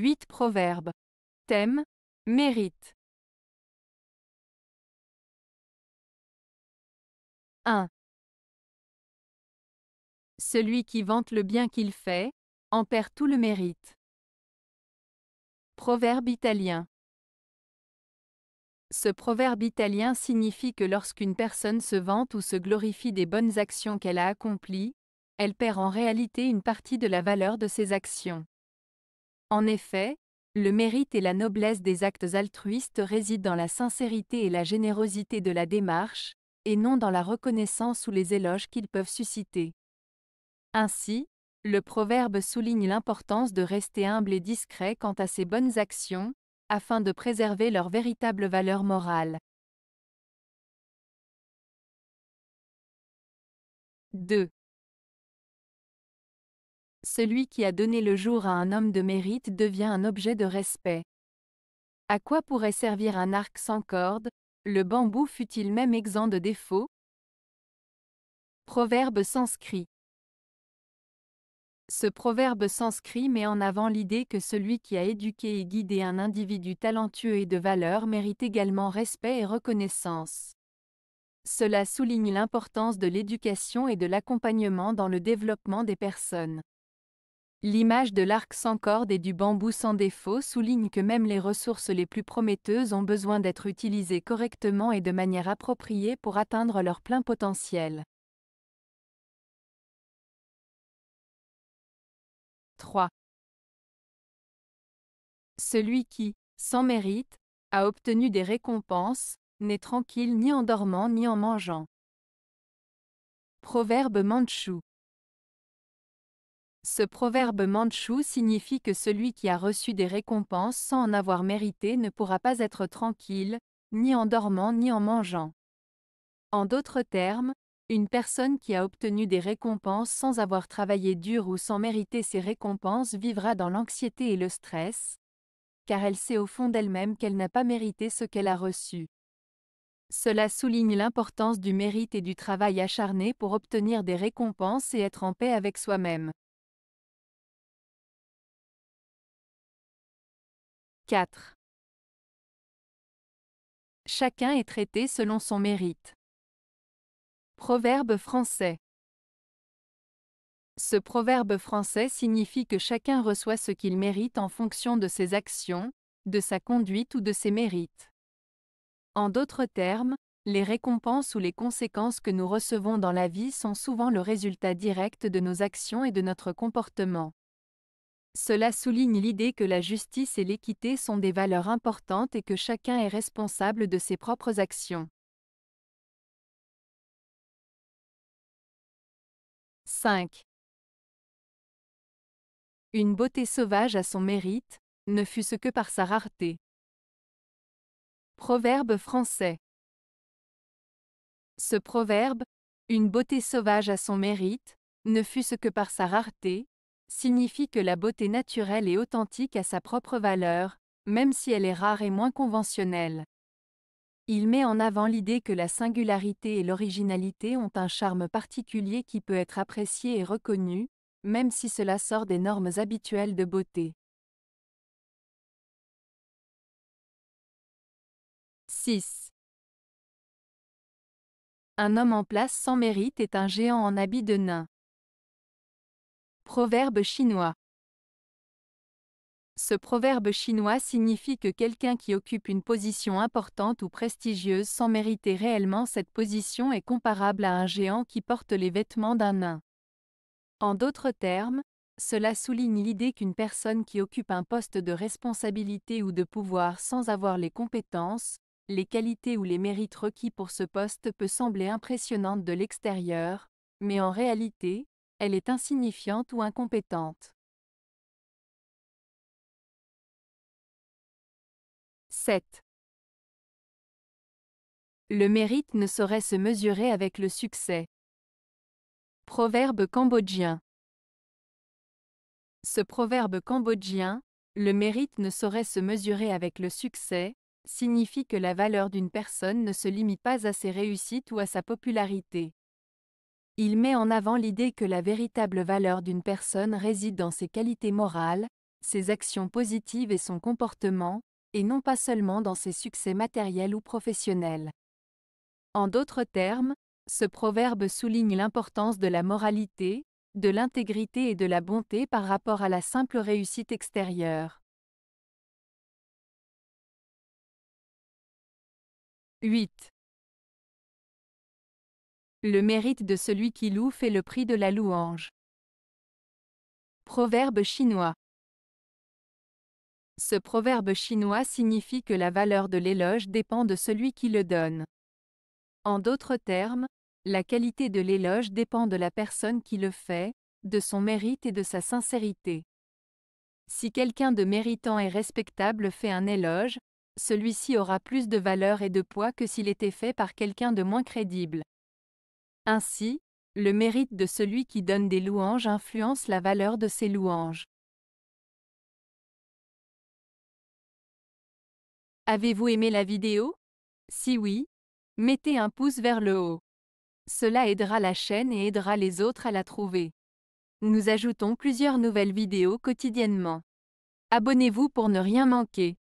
8 Proverbes. Thème Mérite. 1. Celui qui vante le bien qu'il fait, en perd tout le mérite. Proverbe italien. Ce proverbe italien signifie que lorsqu'une personne se vante ou se glorifie des bonnes actions qu'elle a accomplies, elle perd en réalité une partie de la valeur de ses actions. En effet, le mérite et la noblesse des actes altruistes résident dans la sincérité et la générosité de la démarche, et non dans la reconnaissance ou les éloges qu'ils peuvent susciter. Ainsi, le proverbe souligne l'importance de rester humble et discret quant à ses bonnes actions, afin de préserver leur véritable valeur morale. 2. Celui qui a donné le jour à un homme de mérite devient un objet de respect. À quoi pourrait servir un arc sans corde Le bambou fut-il même exempt de défauts Proverbe sanscrit Ce proverbe sanscrit met en avant l'idée que celui qui a éduqué et guidé un individu talentueux et de valeur mérite également respect et reconnaissance. Cela souligne l'importance de l'éducation et de l'accompagnement dans le développement des personnes. L'image de l'arc sans corde et du bambou sans défaut souligne que même les ressources les plus prometteuses ont besoin d'être utilisées correctement et de manière appropriée pour atteindre leur plein potentiel. 3. Celui qui, sans mérite, a obtenu des récompenses, n'est tranquille ni en dormant ni en mangeant. Proverbe mandchou. Ce proverbe mandchou signifie que celui qui a reçu des récompenses sans en avoir mérité ne pourra pas être tranquille, ni en dormant ni en mangeant. En d'autres termes, une personne qui a obtenu des récompenses sans avoir travaillé dur ou sans mériter ses récompenses vivra dans l'anxiété et le stress, car elle sait au fond d'elle-même qu'elle n'a pas mérité ce qu'elle a reçu. Cela souligne l'importance du mérite et du travail acharné pour obtenir des récompenses et être en paix avec soi-même. 4. Chacun est traité selon son mérite. Proverbe français. Ce proverbe français signifie que chacun reçoit ce qu'il mérite en fonction de ses actions, de sa conduite ou de ses mérites. En d'autres termes, les récompenses ou les conséquences que nous recevons dans la vie sont souvent le résultat direct de nos actions et de notre comportement. Cela souligne l'idée que la justice et l'équité sont des valeurs importantes et que chacun est responsable de ses propres actions. 5. Une beauté sauvage à son mérite, ne fut ce que par sa rareté. Proverbe français. Ce proverbe, une beauté sauvage à son mérite, ne fut ce que par sa rareté, signifie que la beauté naturelle et authentique a sa propre valeur, même si elle est rare et moins conventionnelle. Il met en avant l'idée que la singularité et l'originalité ont un charme particulier qui peut être apprécié et reconnu, même si cela sort des normes habituelles de beauté. 6. Un homme en place sans mérite est un géant en habit de nain. Proverbe chinois. Ce proverbe chinois signifie que quelqu'un qui occupe une position importante ou prestigieuse sans mériter réellement cette position est comparable à un géant qui porte les vêtements d'un nain. En d'autres termes, cela souligne l'idée qu'une personne qui occupe un poste de responsabilité ou de pouvoir sans avoir les compétences, les qualités ou les mérites requis pour ce poste peut sembler impressionnante de l'extérieur, mais en réalité, elle est insignifiante ou incompétente. 7. Le mérite ne saurait se mesurer avec le succès. Proverbe cambodgien. Ce proverbe cambodgien, le mérite ne saurait se mesurer avec le succès, signifie que la valeur d'une personne ne se limite pas à ses réussites ou à sa popularité. Il met en avant l'idée que la véritable valeur d'une personne réside dans ses qualités morales, ses actions positives et son comportement, et non pas seulement dans ses succès matériels ou professionnels. En d'autres termes, ce proverbe souligne l'importance de la moralité, de l'intégrité et de la bonté par rapport à la simple réussite extérieure. 8. Le mérite de celui qui loue fait le prix de la louange. Proverbe chinois. Ce proverbe chinois signifie que la valeur de l'éloge dépend de celui qui le donne. En d'autres termes, la qualité de l'éloge dépend de la personne qui le fait, de son mérite et de sa sincérité. Si quelqu'un de méritant et respectable fait un éloge, celui-ci aura plus de valeur et de poids que s'il était fait par quelqu'un de moins crédible. Ainsi, le mérite de celui qui donne des louanges influence la valeur de ces louanges. Avez-vous aimé la vidéo Si oui, mettez un pouce vers le haut. Cela aidera la chaîne et aidera les autres à la trouver. Nous ajoutons plusieurs nouvelles vidéos quotidiennement. Abonnez-vous pour ne rien manquer.